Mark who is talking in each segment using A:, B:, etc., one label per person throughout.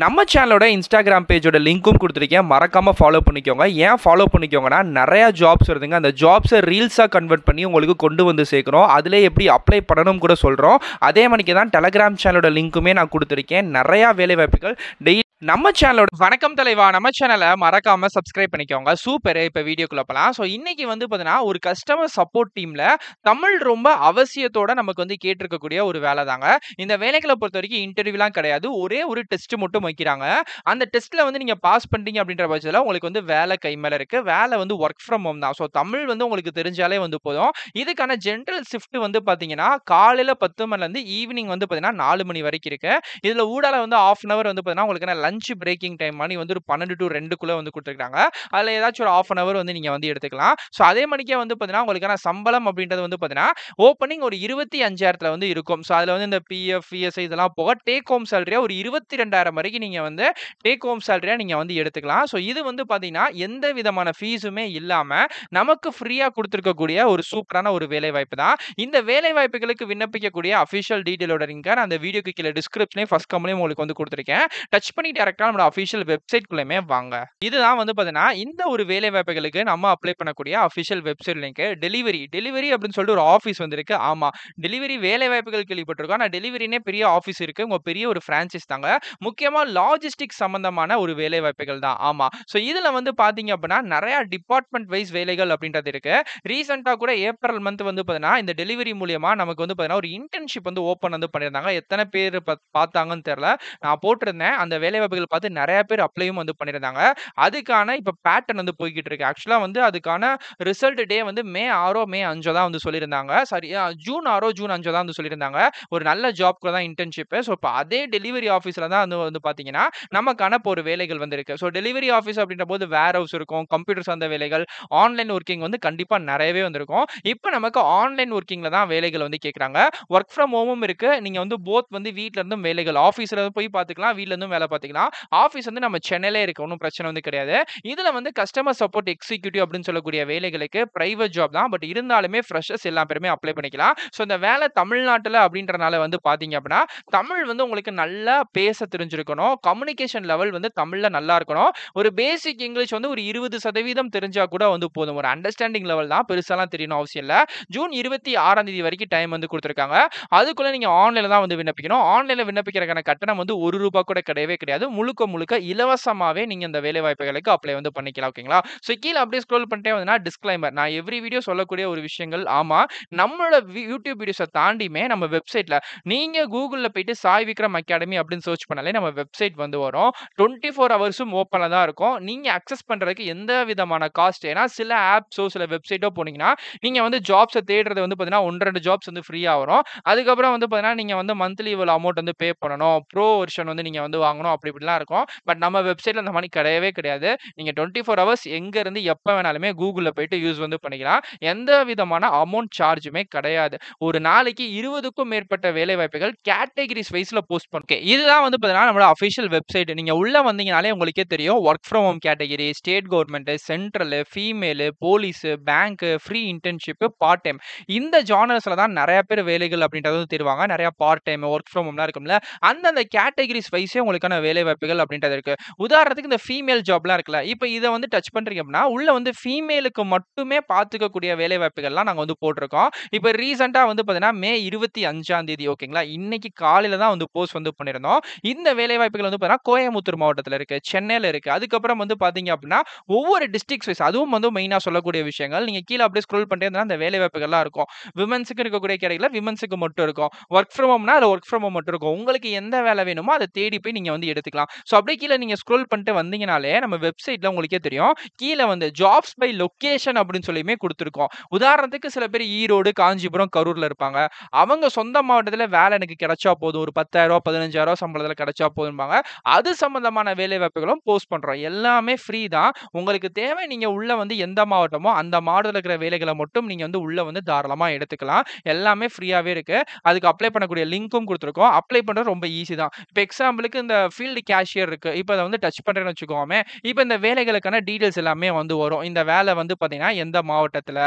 A: நம்ம சேனலோட இன்ஸ்டாகிராம் பேஜோட லிங்க்கும் கொடுத்துருக்கேன் மறக்காமல் ஃபாலோ பண்ணிக்கோங்க ஏன் ஃபாலோ பண்ணிக்கோங்கன்னா நிறையா ஜாப்ஸ் வருதுங்க அந்த ஜாப்ஸை ரீல்ஸாக கன்வெர்ட் பண்ணி உங்களுக்கு கொண்டு வந்து சேர்க்குறோம் அதிலே எப்படி அப்ளை பண்ணணும் கூட சொல்கிறோம் அதே மணிக்கு தான் டெலகிராம் சேனலோட லிங்க்குமே நான் கொடுத்துருக்கேன் நிறையா வேலைவாய்ப்புகள் டெய்லி நம்ம சேனலோட வணக்கம் தலைவா நம்ம சேனலை மறக்காம சப்ஸ்கிரைப் பண்ணிக்கோங்க சூப்பர் இப்போ வீடியோக்குள்ள போகலாம் ஸோ இன்னைக்கு வந்து பார்த்தீங்கன்னா ஒரு கஸ்டமர் சப்போர்ட் டீமில் தமிழ் ரொம்ப அவசியத்தோட நமக்கு வந்து கேட்டிருக்கக்கூடிய ஒரு வேலை தாங்க இந்த வேலைகளை பொறுத்த வரைக்கும் இன்டர்வியூலாம் கிடையாது ஒரே ஒரு டெஸ்ட் மட்டும் வைக்கிறாங்க அந்த டெஸ்ட்டில் வந்து நீங்கள் பாஸ் பண்ணிட்டீங்க அப்படின்ற பட்சத்தில் உங்களுக்கு வந்து வேலை கை மேலே இருக்குது வேலை வந்து ஒர்க் ஃப்ரம் ஹோம் தான் ஸோ தமிழ் வந்து உங்களுக்கு தெரிஞ்சாலே வந்து போதும் இதுக்கான ஜென்ரல் ஷிஃப்ட் வந்து பார்த்தீங்கன்னா காலையில் பத்து மணிலேருந்து ஈவினிங் வந்து பார்த்தீங்கன்னா நாலு மணி வரைக்கும் இருக்குது இதில் ஊடால வந்து ஆஃப் அன் அவர் வந்து பார்த்தீங்கன்னா உங்களுக்கு லஞ்ச் பிரேக்கிங் டைம் மணி வந்து ஒரு பன்னெண்டு டு ரெண்டுக்குள்ளே வந்து கொடுத்துருக்காங்க அதில் ஏதாச்சும் ஒரு ஆஃப் அன் அவர் வந்து நீங்கள் வந்து எடுத்துக்கலாம் ஸோ அதே மணிக்கே வந்து பார்த்தீங்கன்னா உங்களுக்கான சம்பளம் அப்படின்றது வந்து பார்த்தீங்கன்னா ஓப்பனிங் ஒரு இருபத்தி அஞ்சாயிரத்தில் வந்து இருக்கும் ஸோ அதில் வந்து இந்த பிஎஃப் இஎஸ்ஐ இதெல்லாம் போக டேக் ஹோம் சேலரியாக ஒரு இருபத்தி ரெண்டாயிரம் வரைக்கும் நீங்கள் வந்து டேக் ஹோம் சேலரியாக நீங்கள் வந்து எடுத்துக்கலாம் ஸோ இது வந்து பார்த்தீங்கன்னா எந்த விதமான ஃபீஸுமே இல்லாமல் நமக்கு ஃப்ரீயாக கொடுத்துருக்கக்கூடிய ஒரு சூப்பரான ஒரு வேலைவாய்ப்பு தான் இந்த வேலைவாய்ப்புகளுக்கு விண்ணப்பிக்கக்கூடிய அஃபிஷியல் டீட்டெயிலோட லிங்காக அந்த வீடியோக்கு கீழே டிஸ்கிரிப்ஷனே ஃபஸ்ட் கம்பெனியும் உங்களுக்கு வந்து கொடுத்துருக்கேன் டச் பண்ணிட்டு கரெக்டாக நம்மளோட அஃபிஷியல் வெப்சைட்குள்ளேயுமே வாங்க இதுதான் வந்து பார்த்தீங்கன்னா இந்த ஒரு வேலை வாய்ப்புகளுக்கு நம்ம அப்ளை பண்ணக்கூடிய official website link delivery delivery அப்படின்னு சொல்லிட்டு ஒரு ஆஃபீஸ் வந்திருக்கு ஆமாம் டெலிவரி வேலை வாய்ப்புகள் கேள்விப்பட்டிருக்கோம் ஆனால் டெலிவரினே பெரிய ஆஃபீஸ் இருக்குது உங்கள் பெரிய ஒரு ஃப்ரான்ச்சைஸ் தாங்க முக்கியமாக லாஜிஸ்டிக் சம்மந்தமான ஒரு வேலை வாய்ப்புகள் தான் ஆமாம் ஸோ இதில் வந்து பார்த்தீங்க அப்படின்னா நிறையா டிபார்ட்மெண்ட் வைஸ் வேலைகள் அப்படின்றது இருக்குது ரீசெண்டாக கூட ஏப்ரல் மந்த் வந்து பார்த்தீங்கன்னா இந்த டெலிவரி மூலியமாக நமக்கு வந்து பார்த்தீங்கன்னா ஒரு இன்டர்ன்ஷிப் வந்து ஓப்பன் வந்து பண்ணியிருந்தாங்க எத்தனை பேர் பார்த்தாங்கன்னு தெரில நான் போட்டிருந்தேன் அந்த வேலை விண்ணப்பங்கள் பார்த்து நிறைய பேர் அப்ளையும் வந்து பண்ணியிருந்தாங்க அதுக்கான இப்போ பேட்டர்ன் வந்து போய்கிட்டு இருக்கு ஆக்சுவலாக வந்து அதுக்கான ரிசல்ட் டே வந்து மே ஆறோ மே அஞ்சோ தான் வந்து சொல்லியிருந்தாங்க சாரி ஜூன் ஆறோ ஜூன் அஞ்சோ தான் வந்து சொல்லியிருந்தாங்க ஒரு நல்ல ஜாப்க்கு தான் இன்டர்ன்ஷிப்பு ஸோ இப்போ அதே டெலிவரி ஆஃபீஸில் தான் வந்து வந்து பார்த்தீங்கன்னா நமக்கான இப்போ ஒரு வேலைகள் வந்து இருக்கு ஸோ டெலிவரி ஆஃபீஸ் அப்படின்ற போது வேர் ஹவுஸ் இருக்கும் கம்ப்யூட்டர் சார்ந்த வேலைகள் ஆன்லைன் ஒர்க்கிங் வந்து கண்டிப்பாக நிறையவே வந்திருக்கும் இப்போ நமக்கு ஆன்லைன் ஒர்க்கிங்கில் தான் வேலைகள் வந்து கேட்குறாங்க ஒர்க் ஃப்ரம் ஹோமும் இருக்குது நீங்கள் வந்து போத் வந்து வீட்டிலேருந்தும் வேலைகள் ஆஃபீஸில் போய் பார்த்துக்கலாம் வீட்டிலேருந்தும் வேலை பார்த்துக்கலாம் பண்ணிக்கலாம் ஆஃபீஸ் வந்து நம்ம சென்னையிலே இருக்கு ஒன்றும் பிரச்சனை வந்து கிடையாது இதில் வந்து கஸ்டமர் சப்போர்ட் எக்ஸிக்யூட்டிவ் அப்படின்னு சொல்லக்கூடிய வேலைகளுக்கு பிரைவேட் ஜாப் தான் பட் இருந்தாலுமே ஃப்ரெஷர்ஸ் எல்லா பேருமே அப்ளை பண்ணிக்கலாம் ஸோ இந்த வேலை தமிழ்நாட்டில் அப்படின்றனால வந்து பார்த்தீங்க அப்படின்னா தமிழ் வந்து உங்களுக்கு நல்லா பேச தெரிஞ்சிருக்கணும் கம்யூனிகேஷன் லெவல் வந்து தமிழில் நல்லா இருக்கணும் ஒரு பேசிக் இங்கிலீஷ் வந்து ஒரு இருபது சதவீதம் தெரிஞ்சால் கூட வந்து போதும் ஒரு அண்டர்ஸ்டாண்டிங் லெவல் தான் பெருசாலாம் தெரியணும் அவசியம் இல்லை ஜூன் இருபத்தி ஆறாம் தேதி வரைக்கும் டைம் வந்து கொடுத்துருக்காங்க அதுக்குள்ளே நீங்கள் ஆன்லைனில் தான் வந்து விண்ணப்பிக்கணும் ஆன்லைனில் விண்ணப்பிக்கிறக்கான கட்டணம் வந்து ஒரு ரூபா கூட கிடையவே கிடையாது கிடையாது முழுக்க முழுக்க இலவசமாகவே நீங்கள் இந்த வேலைவாய்ப்புகளுக்கு அப்ளை வந்து பண்ணிக்கலாம் ஓகேங்களா ஸோ கீழே அப்படியே ஸ்க்ரோல் பண்ணிட்டே வந்தீங்கன்னா டிஸ்க்ளைமர் நான் எவ்ரி வீடியோ சொல்லக்கூடிய ஒரு விஷயங்கள் ஆமாம் நம்மளோட யூடியூப் வீடியோஸை தாண்டியுமே நம்ம வெப்சைட்டில் நீங்கள் கூகுளில் போயிட்டு சாய் விக்ரம் அகாடமி அப்படின்னு சர்ச் பண்ணாலே நம்ம வெப்சைட் வந்து வரும் டுவெண்ட்டி ஃபோர் ஹவர்ஸும் ஓப்பனில் தான் இருக்கும் நீங்கள் அக்சஸ் பண்ணுறதுக்கு எந்த விதமான காஸ்ட் ஏன்னா சில ஆப்ஸோ சில வெப்சைட்டோ போனீங்கன்னா நீங்கள் வந்து ஜாப்ஸை தேடுறது வந்து பார்த்தீங்கன்னா ஒன்று ரெண்டு ஜாப்ஸ் வந்து ஃப்ரீயாக வரும் அதுக்கப்புறம் வந்து பார்த்தீங்கன்னா நீங்கள் வந்து மந்த்லி இவ்வளோ அமௌண்ட் வந்து பே பண்ணணும் ப்ரோ வெர்ஷன் வந்து நீங்கள் வந்து வாங்கணும் அப்படி இப்படிலாம் இருக்கும் பட் நம்ம வெப்சைட்டில் அந்த மாதிரி கிடையவே கிடையாது நீங்கள் டுவெண்ட்டி ஃபோர் ஹவர்ஸ் எங்கேருந்து எப்போ வேணாலுமே கூகுளில் போயிட்டு யூஸ் வந்து பண்ணிக்கலாம் எந்த விதமான அமௌண்ட் சார்ஜுமே கிடையாது ஒரு நாளைக்கு இருபதுக்கும் மேற்பட்ட வேலை வாய்ப்புகள் கேட்டகரிஸ் வைஸில் போஸ்ட் பண்ணுங்க இதுதான் வந்து பார்த்தீங்கன்னா நம்மளோட அஃபிஷியல் வெப்சைட் நீங்கள் உள்ளே வந்தீங்கனாலே உங்களுக்கே தெரியும் work from home category state government central female police bank free internship part time இந்த ஜானர்ஸ்ல தான் நிறைய பேர் வேலைகள் அப்படின்றது தருவாங்க நிறையா பார்ட் டைம் ஒர்க் ஃப்ரம் ஹோம்லாம் இருக்கும்ல அந்தந்த கேட்டகரிஸ் வைஸே உங்களுக்கான வேலை வாய்ப்புகள் அப்படின்றது இருக்கு உதாரணத்துக்கு இந்த ஃபீமேல் ஜாப்லாம் இருக்குல்ல இப்போ இதை வந்து டச் பண்றீங்க அப்படின்னா உள்ள வந்து ஃபீமேலுக்கு மட்டுமே பார்த்துக்கக்கூடிய வேலைவாய்ப்புகள்லாம் நாங்கள் வந்து போட்டிருக்கோம் இப்போ ரீசெண்டாக வந்து பார்த்தீங்கன்னா மே இருபத்தி அஞ்சாம் தேதி ஓகேங்களா இன்னைக்கு காலையில் தான் வந்து போஸ்ட் வந்து பண்ணியிருந்தோம் இந்த வேலைவாய்ப்புகள் வந்து பார்த்தீங்கன்னா கோயம்புத்தூர் மாவட்டத்தில் இருக்குது சென்னையில் இருக்குது அதுக்கப்புறம் வந்து பார்த்தீங்க அப்படின்னா ஒவ்வொரு டிஸ்ட்ரிக்ஸ் வைஸ் அதுவும் வந்து மெயினாக சொல்லக்கூடிய விஷயங்கள் நீங்கள் கீழே அப்படியே ஸ்க்ரோல் பண்ணிட்டே அந்த வேலை வாய்ப்புகள்லாம் இருக்கும் விமன்ஸுக்கு இருக்கக்கூடிய கிடைக்கல விமன்ஸுக்கு மட்டும் இருக்கும் ஒர்க் ஃப்ரம் ஹோம்னா அதில் ஒர்க் ஃப்ரம் ஹோம் மட்டும் இருக்கும் உங்களுக்கு எந்த வேலை வேணுமோ அதை தேடி போய் நீங்கள் வந்து எடுத்துக்கலாம் பார்த்துக்கலாம் ஸோ அப்படியே கீழே நீங்கள் ஸ்க்ரோல் பண்ணிட்டு வந்தீங்கனாலே நம்ம வெப்சைட்டில் உங்களுக்கே தெரியும் கீழே வந்து ஜாப்ஸ் பை லொக்கேஷன் அப்படின்னு சொல்லியுமே கொடுத்துருக்கோம் உதாரணத்துக்கு சில பேர் ஈரோடு காஞ்சிபுரம் கரூரில் இருப்பாங்க அவங்க சொந்த மாவட்டத்தில் வேலை எனக்கு கிடைச்சா போதும் ஒரு பத்தாயிரம் பதினஞ்சாயிரம் சம்பளத்தில் கிடைச்சா போதும்பாங்க அது சம்மந்தமான வேலை வாய்ப்புகளும் போஸ்ட் பண்ணுறோம் எல்லாமே ஃப்ரீ தான் உங்களுக்கு தேவை நீங்கள் உள்ளே வந்து எந்த மாவட்டமோ அந்த மாவட்டத்தில் இருக்கிற வேலைகளை மட்டும் நீங்கள் வந்து உள்ளே வந்து தாராளமாக எடுத்துக்கலாம் எல்லாமே ஃப்ரீயாகவே இருக்குது அதுக்கு அப்ளை பண்ணக்கூடிய லிங்க்கும் கொடுத்துருக்கோம் அப்ளை பண்ணுறது ரொம்ப ஈஸி தான் இப்போ எக்ஸாம்பிளுக்கு இந்த ஃபீல்டு மாதிரி கேஷியர் இருக்கு இப்போ அதை வந்து டச் பண்ணுறேன்னு வச்சுக்கோமே இப்போ இந்த வேலைகளுக்கான டீட்டெயில்ஸ் எல்லாமே வந்து வரும் இந்த வேலை வந்து பார்த்தீங்கன்னா எந்த மாவட்டத்தில்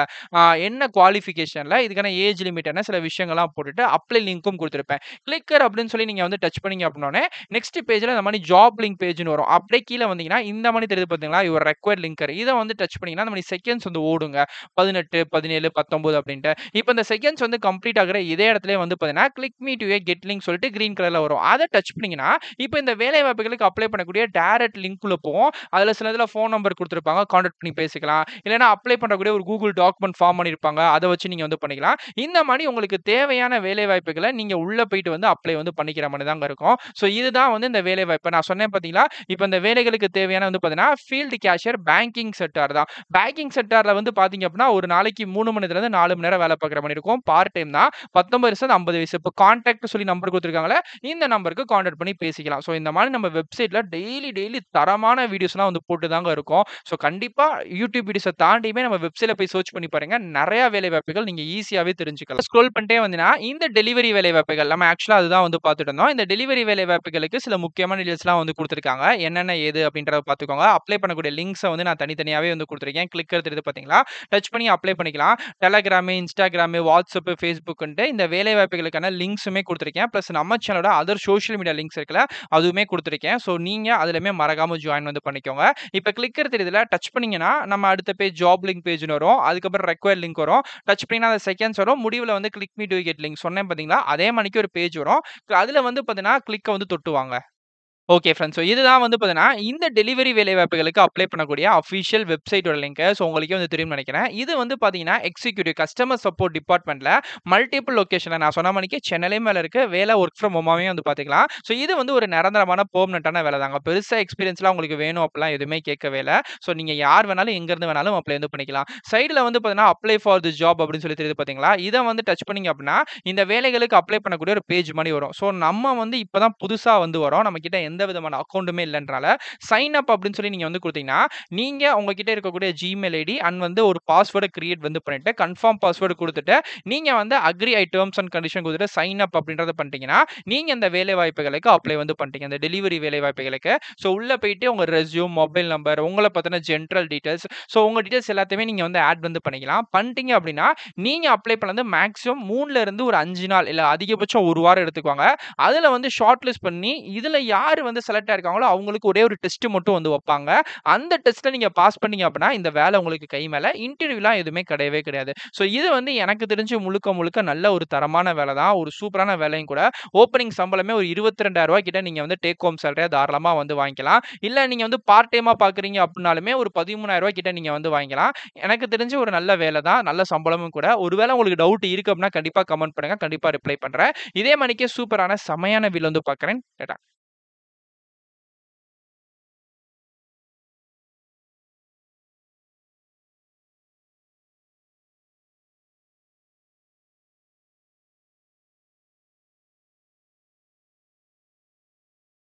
A: என்ன குவாலிபிகேஷன்ல இதுக்கான ஏஜ் லிமிட் என்ன சில விஷயங்கள்லாம் போட்டுட்டு அப்ளை லிங்க்கும் கொடுத்துருப்பேன் கிளிக்கர் அப்படின்னு சொல்லி நீங்கள் வந்து டச் பண்ணீங்க அப்படின்னே நெக்ஸ்ட் பேஜில் இந்த மாதிரி ஜாப் லிங்க் பேஜ்னு வரும் அப்படியே கீழே வந்தீங்கன்னா இந்த மாதிரி தெரிஞ்சு பார்த்தீங்களா இவர் ரெக்வயர் லிங்கர் இதை வந்து டச் பண்ணிங்கன்னா இந்த மாதிரி செகண்ட்ஸ் வந்து ஓடுங்க பதினெட்டு பதினேழு பத்தொம்போது அப்படின்ட்டு இப்போ இந்த செகண்ட்ஸ் வந்து கம்ப்ளீட் ஆகிற இதே இடத்துல வந்து பார்த்தீங்கன்னா click me to a get link சொல்லிட்டு கிரீன் கலர்ல வரும் அதை டச் பண்ணீங்கன்னா இப்போ இந்த வேலை வாய்ப்புகளுக்கு அப்ளை பண்ணக்கூடிய டேரக்ட் லிங்க்குள்ளே போவோம் அதில் சில இதில் ஃபோன் நம்பர் கொடுத்துருப்பாங்க கான்டாக்ட் பண்ணி பேசிக்கலாம் இல்லைன்னா அப்ளை பண்ணக்கூடிய ஒரு கூகுள் டாக்குமெண்ட் ஃபார்ம் பண்ணியிருப்பாங்க அதை வச்சு நீங்கள் வந்து பண்ணிக்கலாம் இந்த மாதிரி உங்களுக்கு தேவையான வேலைவாய்ப்புகளை நீங்கள் உள்ளே போயிட்டு வந்து அப்ளை வந்து பண்ணிக்கிற மாதிரி தாங்க இருக்கும் ஸோ இதுதான் வந்து இந்த வாய்ப்பு நான் சொன்னேன் பார்த்தீங்களா இப்போ இந்த வேலைகளுக்கு தேவையான வந்து பார்த்தீங்கன்னா ஃபீல்டு கேஷியர் பேங்கிங் செக்டார் தான் பேங்கிங் செக்டாரில் வந்து பார்த்தீங்க அப்படின்னா ஒரு நாளைக்கு மூணு மணிலேருந்து நாலு மணி நேரம் வேலை பார்க்குற மாதிரி இருக்கும் பார்ட் டைம் தான் பத்தொம்பது வயசு ஐம்பது வயசு இப்போ கான்டாக்ட் சொல்லி நம்பர் கொடுத்துருக்காங்களே இந்த நம்பருக்கு கான்டாக்ட் பண்ணி பேசிக்கலாம் ஸோ இந்த மாதிரி நம்ம வெப்சைட்ல டெய்லி டெய்லி தரமான வீடியோஸ்லாம் வந்து போட்டு தாங்க இருக்கும் ஸோ கண்டிப்பாக யூடியூப் வீடியோஸை தாண்டியுமே நம்ம வெப்சைட்ல போய் சர்ச் பண்ணி பாருங்க நிறைய வேலை வாய்ப்புகள் நீங்க ஈஸியாகவே தெரிஞ்சுக்கலாம் ஸ்க்ரோல் பண்ணிட்டே வந்தீங்கன்னா இந்த டெலிவரி வேலை வாய்ப்புகள் நம்ம ஆக்சுவலாக அதுதான் வந்து பார்த்துட்டு இருந்தோம் இந்த டெலிவரி வேலை வாய்ப்புகளுக்கு சில முக்கியமான டீட்டெயில்ஸ்லாம் வந்து கொடுத்துருக்காங்க என்னென்ன ஏது அப்படின்றத பார்த்துக்கோங்க அப்ளை பண்ணக்கூடிய லிங்க்ஸை வந்து நான் தனித்தனியாகவே வந்து கொடுத்துருக்கேன் கிளிக் எடுத்துட்டு பார்த்தீங்களா டச் பண்ணி அப்ளை பண்ணிக்கலாம் டெலகிராமு இன்ஸ்டாகிராமு வாட்ஸ்அப்பு ஃபேஸ்புக்குன்ட்டு இந்த வேலை வாய்ப்புகளுக்கான லிங்க்ஸுமே கொடுத்துருக்கேன் ப்ளஸ் நம்ம சேனலோட அதர் சோஷியல் மீடியா லிங்க்ஸ் இருக்குல்ல அதுவுமே கொடுத்து கொடுத்துருக்கேன் ஸோ நீங்கள் அதுலையுமே மறக்காமல் ஜாயின் வந்து பண்ணிக்கோங்க இப்போ கிளிக்கர் தெரியுதுல டச் பண்ணிங்கன்னா நம்ம அடுத்த பேஜ் ஜாப் லிங்க் பேஜ்னு வரும் அதுக்கப்புறம் ரெக்வயர் லிங்க் வரும் டச் பண்ணிங்கன்னா அந்த செகண்ட்ஸ் வரும் முடிவில் வந்து click me to get link சொன்னேன் பார்த்தீங்களா அதே மணிக்கு ஒரு பேஜ் வரும் அதில் வந்து பார்த்தீங்கன்னா கிளிக்கை வந்து தொட்டுவாங்க ஓகே ஃப்ரெண்ட்ஸ் ஸோ இதுதான் வந்து பார்த்தீங்கன்னா இந்த டெலிவரி வேலை வாய்ப்புகளுக்கு அப்ளை பண்ணக்கூடிய அஃபிஷியல் வெப்சைட்டோட லிங்க் ஸோ உங்களுக்கே வந்து தெரியும் நினைக்கிறேன் இது வந்து பார்த்தீங்கன்னா எக்ஸிக்யூட்டிவ் கஸ்டமர் சப்போர்ட் டிபார்ட்மெண்ட்டில் மல்டிபிள் லொக்கேஷனில் நான் சொன்ன மணிக்கு சென்னையிலேயும் மேலே இருக்குது வேலை ஒர்க் ஃப்ரம் ஹோமாவே வந்து பார்த்துக்கலாம் ஸோ இது வந்து ஒரு நிரந்தரமான பெர்மனெண்ட்டான வேலை தாங்க பெருசாக எக்ஸ்பீரியன்ஸ்லாம் உங்களுக்கு வேணும் அப்படிலாம் எதுவுமே கேட்க வேலை ஸோ நீங்கள் யார் வேணாலும் எங்கேருந்து வேணாலும் அப்ளை வந்து பண்ணிக்கலாம் சைடில் வந்து பார்த்தீங்கன்னா அப்ளை ஃபார் தி ஜாப் அப்படின்னு சொல்லி தெரியுது பார்த்தீங்களா இதை வந்து டச் பண்ணிங்க அப்படின்னா இந்த வேலைகளுக்கு அப்ளை பண்ணக்கூடிய ஒரு பேஜ் மாதிரி வரும் ஸோ நம்ம வந்து இப்போ தான் புதுசாக வந்து வரோம் நம்மக்கிட்ட எந்த எந்த விதமான அக்கௌண்ட்டுமே இல்லைன்றால சைன் அப் அப்படின்னு சொல்லி நீங்கள் வந்து கொடுத்தீங்கன்னா நீங்கள் உங்ககிட்ட இருக்கக்கூடிய ஜிமெயில் ஐடி அண்ட் வந்து ஒரு பாஸ்வேர்டை கிரியேட் வந்து பண்ணிட்டு கன்ஃபார்ம் பாஸ்வேர்டு கொடுத்துட்டு நீங்கள் வந்து agree I terms and condition கொடுத்துட்டு சைன் அப் அப்படின்றத பண்ணிட்டீங்கன்னா நீங்கள் அந்த வேலை வாய்ப்புகளுக்கு அப்ளை வந்து பண்ணிட்டீங்க அந்த டெலிவரி வேலை வாய்ப்புகளுக்கு ஸோ உள்ளே போயிட்டு உங்கள் ரெசியூம் மொபைல் நம்பர் உங்களை பற்றின ஜென்ரல் டீட்டெயில்ஸ் ஸோ உங்கள் டீட்டெயில்ஸ் எல்லாத்தையுமே நீங்கள் வந்து ஆட் வந்து பண்ணிக்கலாம் பண்ணிட்டீங்க அப்படின்னா நீங்கள் அப்ளை பண்ணது மேக்ஸிமம் மூணுலேருந்து ஒரு அஞ்சு நாள் இல்லை அதிகபட்சம் ஒரு வாரம் எடுத்துக்குவாங்க அதில் வந்து ஷார்ட் லிஸ்ட் பண்ணி இதில் யார் வந்து செலக்ட் ஆயிருக்காங்களோ அவங்களுக்கு ஒரே ஒரு டெஸ்ட் மட்டும் வந்து வைப்பாங்க அந்த டெஸ்ட்டை நீங்கள் பாஸ் பண்ணீங்க அப்படின்னா இந்த வேலை உங்களுக்கு கை மேலே இன்டர்வியூலாம் எதுவுமே கிடையவே கிடையாது ஸோ இது வந்து எனக்கு தெரிஞ்சு முழுக்க முழுக்க நல்ல ஒரு தரமான வேலை தான் ஒரு சூப்பரான வேலையும் கூட ஓப்பனிங் சம்பளமே ஒரு இருபத்தி ரெண்டாயிரம் கிட்ட நீங்கள் வந்து டேக் ஹோம் சேலரியா தாராளமாக வந்து வாங்கிக்கலாம் இல்லை நீங்கள் வந்து பார்ட் டைமாக பார்க்குறீங்க அப்படின்னாலுமே ஒரு பதிமூணாயிரம் கிட்ட நீங்கள் வந்து வாங்கிக்கலாம் எனக்கு தெரிஞ்ச ஒரு நல்ல வேலை தான் நல்ல சம்பளமும் கூட ஒருவேளை உங்களுக்கு டவுட் இருக்கு அப்படின்னா கண்டிப்பாக கமெண்ட் பண்ணுங்கள் கண்டிப்பாக ரிப்ளை பண்ணுறேன் இதே மணிக்கு சூப்பரான செமையான வீல் வந்து பார்க்குறேன்